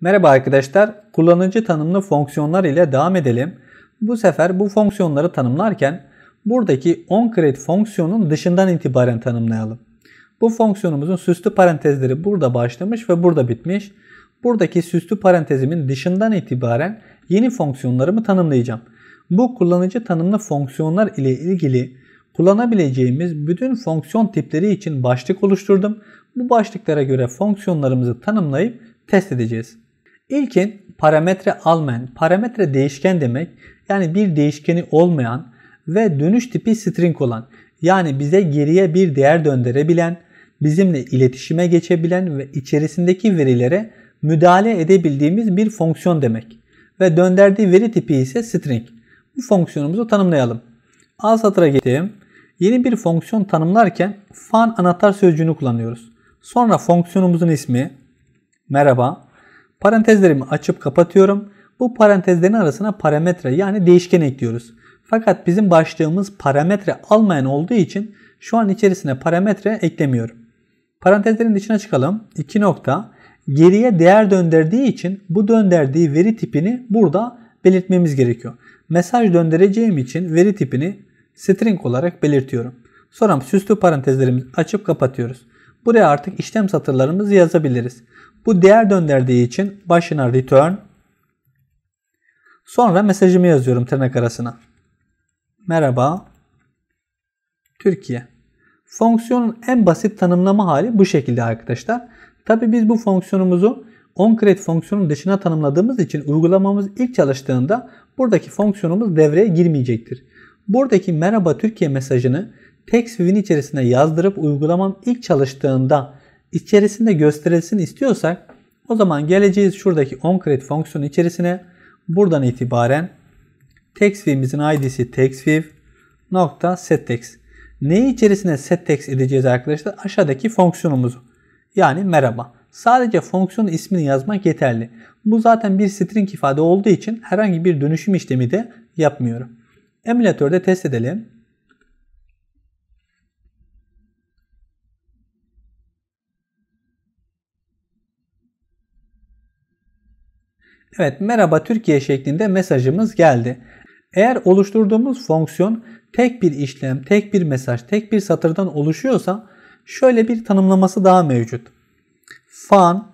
Merhaba arkadaşlar. Kullanıcı tanımlı fonksiyonlar ile devam edelim. Bu sefer bu fonksiyonları tanımlarken buradaki onCreate fonksiyonun dışından itibaren tanımlayalım. Bu fonksiyonumuzun süslü parantezleri burada başlamış ve burada bitmiş. Buradaki süslü parantezimin dışından itibaren yeni fonksiyonlarımı tanımlayacağım. Bu kullanıcı tanımlı fonksiyonlar ile ilgili kullanabileceğimiz bütün fonksiyon tipleri için başlık oluşturdum. Bu başlıklara göre fonksiyonlarımızı tanımlayıp test edeceğiz. İlkin parametre almayan, parametre değişken demek yani bir değişkeni olmayan ve dönüş tipi string olan yani bize geriye bir değer döndürebilen, bizimle iletişime geçebilen ve içerisindeki verilere müdahale edebildiğimiz bir fonksiyon demek. Ve döndürdüğü veri tipi ise string. Bu fonksiyonumuzu tanımlayalım. A satıra gittim. Yeni bir fonksiyon tanımlarken fun anahtar sözcüğünü kullanıyoruz. Sonra fonksiyonumuzun ismi merhaba Parantezlerimi açıp kapatıyorum. Bu parantezlerin arasına parametre yani değişken ekliyoruz. Fakat bizim başlığımız parametre almayan olduğu için şu an içerisine parametre eklemiyorum. Parantezlerin içine çıkalım. 2 nokta. Geriye değer döndürdüğü için bu döndürdüğü veri tipini burada belirtmemiz gerekiyor. Mesaj döndüreceğim için veri tipini string olarak belirtiyorum. Sonra süslü parantezlerimizi açıp kapatıyoruz. Buraya artık işlem satırlarımızı yazabiliriz. Bu değer döndürdüğü için başına return sonra mesajımı yazıyorum tırnak arasına. Merhaba Türkiye. Fonksiyonun en basit tanımlama hali bu şekilde arkadaşlar. Tabi biz bu fonksiyonumuzu onCreate fonksiyonun dışına tanımladığımız için uygulamamız ilk çalıştığında buradaki fonksiyonumuz devreye girmeyecektir. Buradaki merhaba Türkiye mesajını TextView'in içerisine yazdırıp uygulamam ilk çalıştığında içerisinde gösterilsin istiyorsak o zaman geleceğiz şuradaki onCreate fonksiyonu içerisine buradan itibaren textView'imizin id'si textView nokta setText. Neyi içerisine setText edeceğiz arkadaşlar? Aşağıdaki fonksiyonumuzu. Yani merhaba. Sadece fonksiyonun ismini yazmak yeterli. Bu zaten bir string ifade olduğu için herhangi bir dönüşüm işlemi de yapmıyorum. Emülatörde test edelim. Evet merhaba Türkiye şeklinde mesajımız geldi. Eğer oluşturduğumuz fonksiyon tek bir işlem, tek bir mesaj, tek bir satırdan oluşuyorsa şöyle bir tanımlaması daha mevcut. Fun,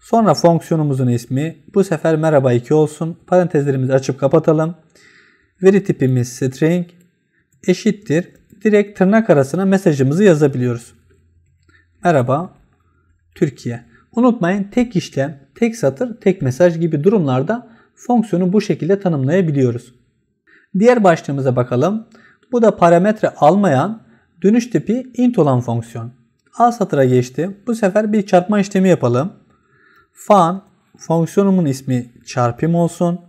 sonra fonksiyonumuzun ismi, bu sefer merhaba 2 olsun, parantezlerimizi açıp kapatalım. Veri tipimiz string, eşittir, direkt tırnak arasına mesajımızı yazabiliyoruz. Merhaba, Türkiye. Unutmayın tek işlem, tek satır, tek mesaj gibi durumlarda fonksiyonu bu şekilde tanımlayabiliyoruz. Diğer başlığımıza bakalım. Bu da parametre almayan dönüş tipi int olan fonksiyon. A satıra geçti. Bu sefer bir çarpma işlemi yapalım. Fun, fonksiyonumun ismi çarpım olsun.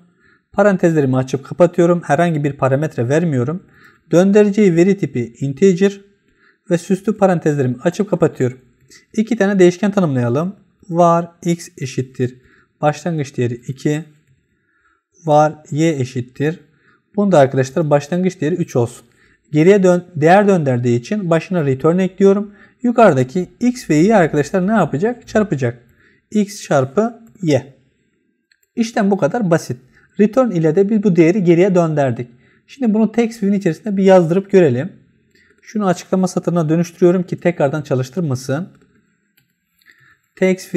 Parantezlerimi açıp kapatıyorum. Herhangi bir parametre vermiyorum. Döndüreceği veri tipi integer ve süslü parantezlerimi açıp kapatıyorum. İki tane değişken tanımlayalım var x eşittir. Başlangıç değeri 2 var y eşittir. bunda arkadaşlar başlangıç değeri 3 olsun. Geriye dön, değer döndürdüğü için başına return ekliyorum. Yukarıdaki x ve y arkadaşlar ne yapacak? Çarpacak. x çarpı y. İşlem bu kadar basit. Return ile de biz bu değeri geriye döndürdük. Şimdi bunu text view'in içerisinde bir yazdırıp görelim. Şunu açıklama satırına dönüştürüyorum ki tekrardan çalıştırmasın text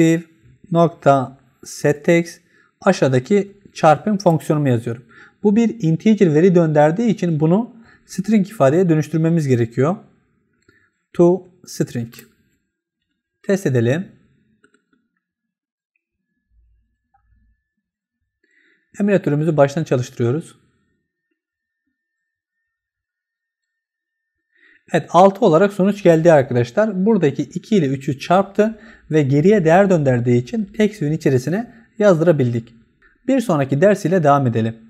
nokta setText aşağıdaki çarpım fonksiyonumu yazıyorum. Bu bir integer veri gönderdiği için bunu string ifadeye dönüştürmemiz gerekiyor. To string. Test edelim. Emülatörümüzü baştan çalıştırıyoruz. Evet 6 olarak sonuç geldi arkadaşlar. Buradaki 2 ile 3'ü çarptı ve geriye değer döndürdüğü için tek suyun içerisine yazdırabildik. Bir sonraki ders ile devam edelim.